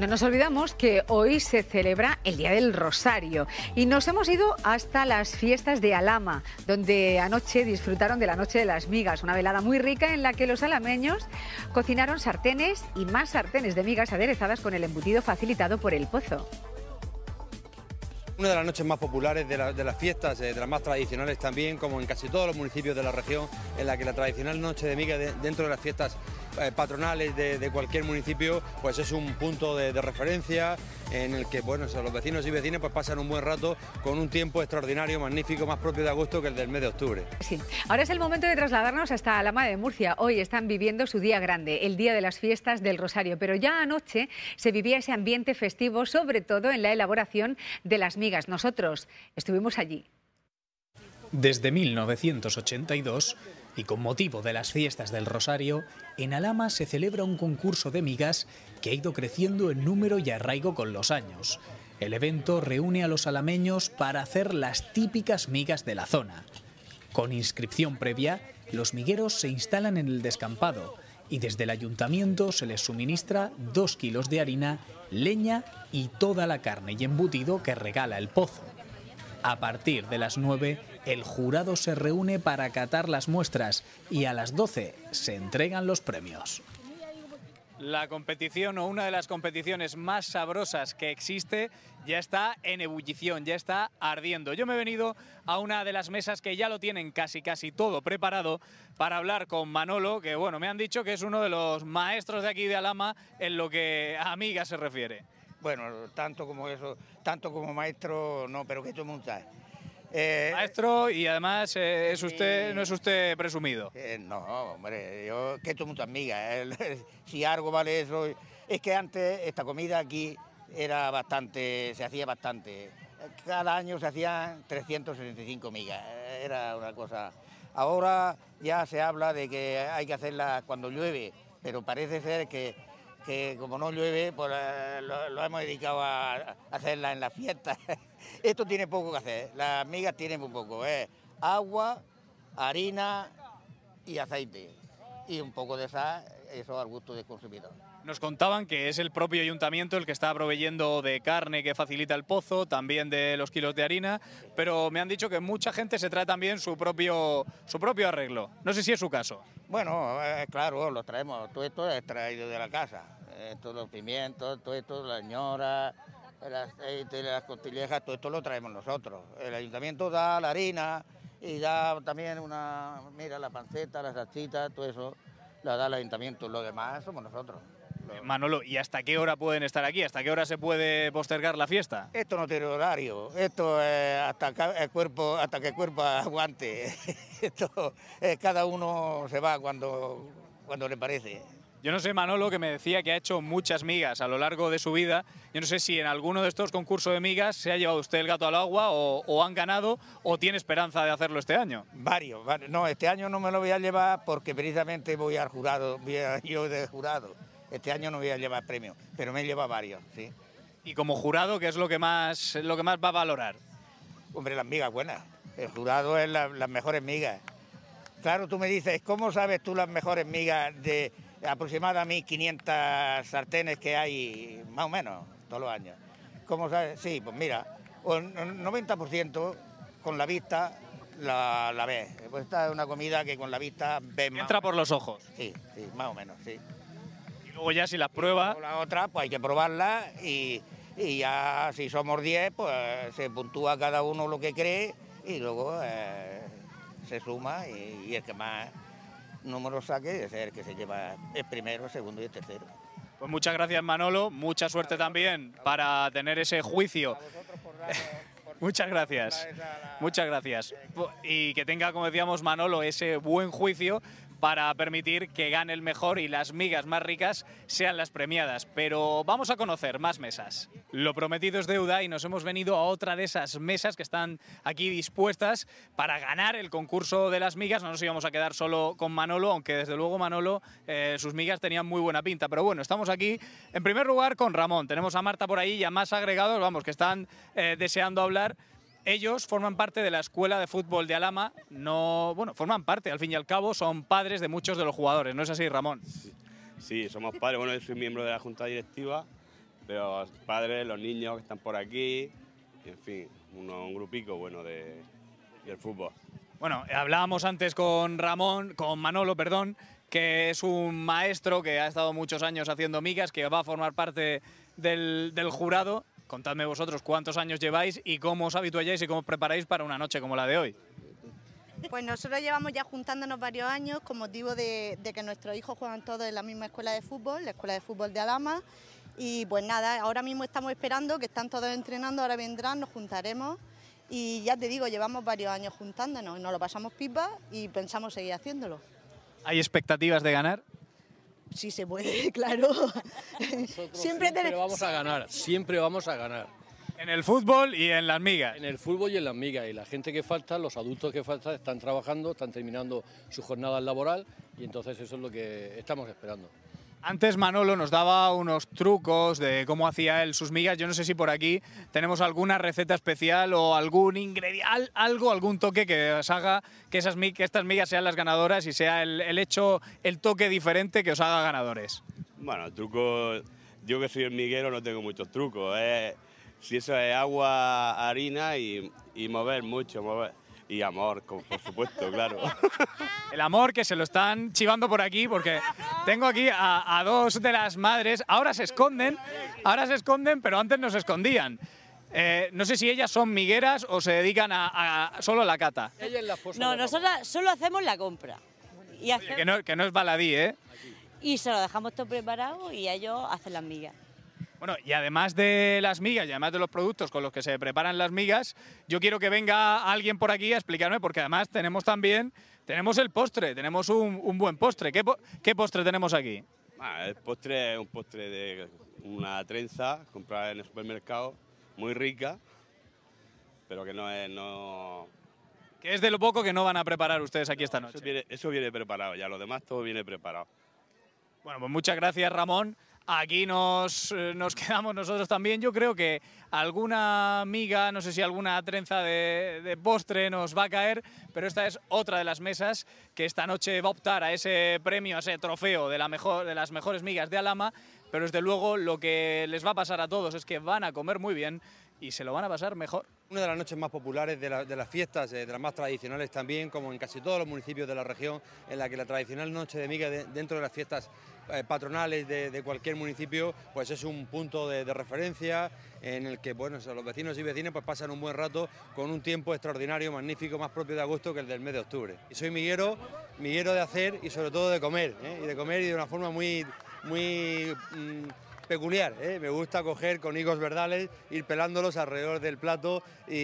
No nos olvidamos que hoy se celebra el Día del Rosario y nos hemos ido hasta las fiestas de Alama, donde anoche disfrutaron de la Noche de las Migas, una velada muy rica en la que los alameños cocinaron sartenes y más sartenes de migas aderezadas con el embutido facilitado por el pozo. Una de las noches más populares de, las fiestas, eh, de las más tradicionales también, como en casi todos los municipios de la región, en la que la tradicional noche de migas dentro de las fiestas eh, patronales de, cualquier municipio, pues es un punto de, referencia en el que bueno, los vecinos y vecinas pues pasan un buen rato con un tiempo extraordinario, magnífico, más propio de agosto que el del mes de octubre. Sí, ahora es el momento de trasladarnos hasta Madre de Murcia. Hoy están viviendo su día grande, el día de las fiestas del Rosario, pero ya anoche se vivía ese ambiente festivo, sobre todo en la elaboración de las migas. Nosotros estuvimos allí. Desde 1982, y con motivo de las fiestas del Rosario, en Alama se celebra un concurso de migas que ha ido creciendo en número y arraigo con los años. El evento reúne a los alameños para hacer las típicas migas de la zona. Con inscripción previa, los migueros se instalan en el descampado y desde el ayuntamiento se les suministra dos kilos de harina, leña y toda la carne y embutido que regala el pozo. A partir de las 9, el jurado se reúne para acatar las muestras y a las 12 se entregan los premios. La competición o una de las competiciones más sabrosas que existe ya está en ebullición, ya está ardiendo. Yo me he venido a una de las mesas que ya lo tienen casi casi todo preparado para hablar con Manolo, que bueno, me han dicho que es uno de los maestros de aquí de Alama en lo que a Amiga se refiere. Bueno, tanto como eso, tanto como maestro no, pero que tú montas... Eh, Maestro, y además eh, es usted, no es usted presumido. Eh, no, hombre, yo que tomo muchas migas. si algo vale eso. Es que antes esta comida aquí era bastante, se hacía bastante. Cada año se hacían 365 migas. Era una cosa. Ahora ya se habla de que hay que hacerla cuando llueve, pero parece ser que que como no llueve, pues eh, lo, hemos dedicado a, hacerla en las fiesta. Esto tiene poco que hacer, ¿eh? las migas tienen muy poco, es ¿eh? agua, harina y aceite. Y un poco de sal, eso al gusto del consumidor. Nos contaban que es el propio ayuntamiento el que está proveyendo de carne que facilita el pozo, también de los kilos de harina, pero me han dicho que mucha gente se trae también su propio, su propio arreglo. No sé si es su caso. Bueno, eh, claro, lo traemos, todo esto es traído de la casa, eh, todos los pimientos, todo esto, la señora, el aceite, las costillejas, todo esto lo traemos nosotros. El ayuntamiento da la harina y da también una, mira, la panceta, las salsitas, todo eso, la da el ayuntamiento, lo demás somos nosotros. Eh, Manolo, ¿y hasta qué hora pueden estar aquí? ¿Hasta qué hora se puede postergar la fiesta? Esto no tiene horario, esto es hasta que el cuerpo, hasta cuerpo aguante. esto cada uno se va cuando, cuando le parece. Yo no sé, Manolo, que me decía que ha hecho muchas migas a lo largo de su vida. Yo no sé si en alguno de estos concursos de migas se ha llevado usted el gato al agua o, han ganado o tiene esperanza de hacerlo este año. Varios, No, este año no me lo voy a llevar porque precisamente voy al jurado, voy yo de jurado. Este año no voy a llevar premio, pero me lleva varios, sí. Y como jurado, ¿qué es lo que más, lo que más va a valorar? Hombre, las migas buenas. El jurado es las mejores migas. Claro, tú me dices, ¿cómo sabes tú las mejores migas de aproximadamente 1.500 sartenes que hay, más o menos, todos los años? ¿Cómo Sí, pues mira, un 90% con la vista la, ves. Pues esta es una comida que con la vista ves más Entra por los ojos. Sí, sí, más o menos, sí. Luego ya si las prueba... La otra, pues hay que probarla y, ya si somos 10, pues se puntúa cada uno lo que cree y luego eh, se suma y, el que más números saque es el que se lleva el primero, el segundo y el tercero. Pues muchas gracias Manolo, mucha suerte también para tener ese juicio. Muchas gracias. Muchas gracias. Y que tenga, como decíamos Manolo, ese buen juicio para permitir que gane el mejor y las migas más ricas sean las premiadas. Pero vamos a conocer más mesas. Lo prometido es deuda y nos hemos venido a otra de esas mesas que están aquí dispuestas para ganar el concurso de las migas. No nos íbamos a quedar solo con Manolo, aunque desde luego Manolo eh, sus migas tenían muy buena pinta. Pero bueno, estamos aquí en primer lugar con Ramón. Tenemos a Marta por ahí y a más agregados, vamos, que están eh, deseando hablar. Ellos forman parte de la escuela de fútbol de Alama, no, bueno, forman parte, al fin y al cabo, son padres de muchos de los jugadores, ¿no es así, Ramón? Sí, somos padres, bueno, yo soy miembro de la junta directiva, pero los padres, los niños que están por aquí, en fin, un grupico bueno de, del fútbol. Bueno, hablábamos antes con Ramón, con Manolo, perdón, que es un maestro que ha estado muchos años haciendo migas, que va a formar parte del jurado Contadme vosotros cuántos años lleváis y cómo os habituáis y cómo os preparáis para una noche como la de hoy. Pues nosotros llevamos ya juntándonos varios años con motivo de, de que nuestros hijos juegan todos en la misma escuela de fútbol, la escuela de fútbol de Alama. Y pues nada, ahora mismo estamos esperando que están todos entrenando, ahora vendrán, nos juntaremos. Y ya te digo, llevamos varios años juntándonos, nos lo pasamos pipa y pensamos seguir haciéndolo. ¿Hay expectativas de ganar? si se puede, claro. siempre, tenemos vamos a ganar, siempre vamos a ganar. En el fútbol y en las migas. En el fútbol y en las migas. Y la gente que falta, los adultos que falta, están trabajando, están terminando su jornada laboral y entonces eso es lo que estamos esperando. Antes Manolo nos daba unos trucos de cómo hacía él sus migas. Yo no sé si por aquí tenemos alguna receta especial o algún ingrediente, algo, algún toque que os haga que, esas, que estas migas sean las ganadoras y sea el, hecho, el toque diferente que os haga ganadores. Bueno, truco, Yo que soy el miguero no tengo muchos trucos. Eh. Si eso es agua, harina y mover mucho, mover. Y amor, por supuesto, claro. El amor que se lo están chivando por aquí, porque tengo aquí a, dos de las madres. Ahora se esconden, ahora se esconden, pero antes no se escondían. Eh, no sé si ellas son migueras o se dedican a, solo a la cata. no, nosotros solo hacemos la compra. Y que, no, es baladí, ¿eh? Y se lo dejamos todo preparado y ellos hacen las migas. Bueno, y además de las migas y además de los productos con los que se preparan las migas, yo quiero que venga alguien por aquí a explicarme, porque además tenemos también, tenemos el postre, tenemos un, buen postre. ¿Qué, postre tenemos aquí? Ah, el postre es un postre de una trenza comprada en el supermercado, muy rica, pero que no es... No... Que es de lo poco que no van a preparar ustedes aquí esta noche. Eso viene, eso viene preparado ya, lo demás todo viene preparado. Bueno, pues muchas gracias Ramón. Aquí nos, eh, nos quedamos nosotros también. Yo creo que alguna miga, no sé si alguna trenza de, postre nos va a caer, pero esta es otra de las mesas que esta noche va a optar a ese premio, a ese trofeo de, la mejor, de las mejores migas de Alama. Pero desde luego lo que les va a pasar a todos es que van a comer muy bien y se lo van a pasar mejor. Una de las noches más populares de, las fiestas, eh, de las más tradicionales también, como en casi todos los municipios de la región, en la que la tradicional noche de miga dentro de las fiestas eh, patronales de, cualquier municipio, pues es un punto de, referencia en el que bueno, los vecinos y vecinas pues pasan un buen rato con un tiempo extraordinario, magnífico, más propio de agosto que el del mes de octubre. Y soy miguero, miguero de hacer y sobre todo de comer, ¿eh? y de comer y de una forma muy, muy mm, peculiar. ¿eh? Me gusta coger con higos verdales, ir pelándolos alrededor del plato y,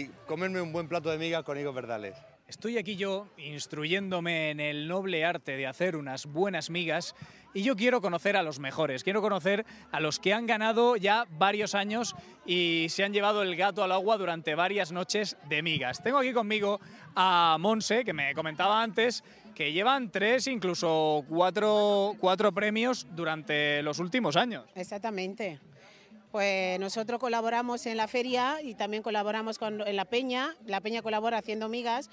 y comerme un buen plato de migas con higos verdales. Estoy aquí yo instruyéndome en el noble arte de hacer unas buenas migas y yo quiero conocer a los mejores, quiero conocer a los que han ganado ya varios años y se han llevado el gato al agua durante varias noches de migas. Tengo aquí conmigo a Monse, que me comentaba antes que llevan tres, incluso cuatro, premios durante los últimos años. Exactamente. Pues nosotros colaboramos en la feria y también colaboramos con, en la peña. La peña colabora haciendo migas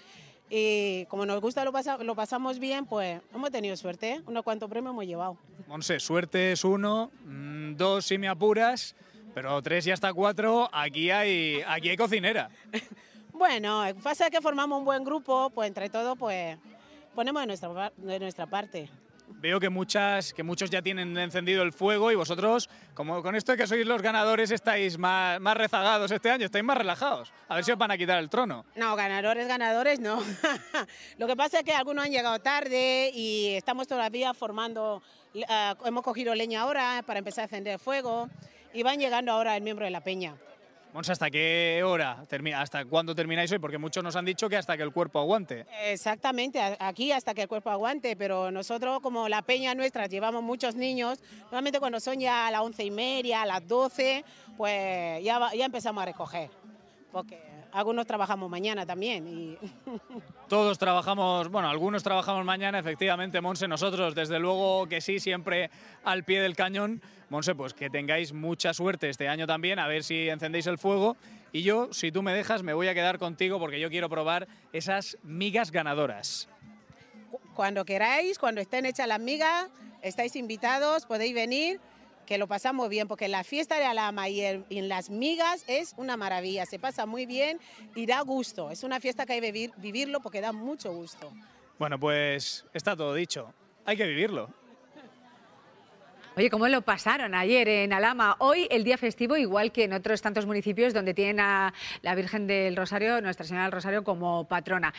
y como nos gusta, lo, pasamos bien, pues hemos tenido suerte. uno ¿eh? Unos premio premios hemos llevado. sé suerte es uno, mm, dos si me apuras, pero tres y hasta cuatro, aquí hay, aquí hay cocinera. bueno, pasa que formamos un buen grupo, pues entre todo, pues ponemos de nuestra, de nuestra parte. Veo que, muchas, que muchos ya tienen encendido el fuego y vosotros, como con esto de que sois los ganadores, estáis más, más rezagados este año, estáis más relajados. A ver si os van a quitar el trono. No, ganadores, ganadores, no. Lo que pasa es que algunos han llegado tarde y estamos todavía formando, eh, hemos cogido leña ahora para empezar a encender el fuego y van llegando ahora el miembro de la peña. ¿hasta qué hora? Termina, ¿Hasta cuándo termináis hoy? Porque muchos nos han dicho que hasta que el cuerpo aguante. Exactamente, aquí hasta que el cuerpo aguante, pero nosotros como la peña nuestra llevamos muchos niños, normalmente cuando son ya a las once y media, a las doce, pues ya, ya empezamos a recoger. Porque algunos trabajamos mañana también. Y... Todos trabajamos, bueno, algunos trabajamos mañana, efectivamente, Monse, nosotros desde luego que sí, siempre al pie del cañón. Monse, pues que tengáis mucha suerte este año también, a ver si encendéis el fuego. Y yo, si tú me dejas, me voy a quedar contigo porque yo quiero probar esas migas ganadoras. Cuando queráis, cuando estén hechas las migas, estáis invitados, podéis venir que lo pasamos bien, porque la fiesta de Alhama y en las migas es una maravilla, se pasa muy bien y da gusto. Es una fiesta que hay que vivirlo porque da mucho gusto. Bueno, pues está todo dicho, hay que vivirlo. Oye, ¿cómo lo pasaron ayer en Alhama? Hoy el día festivo, igual que en otros tantos municipios donde tienen a la Virgen del Rosario, Nuestra Señora del Rosario, como patrona.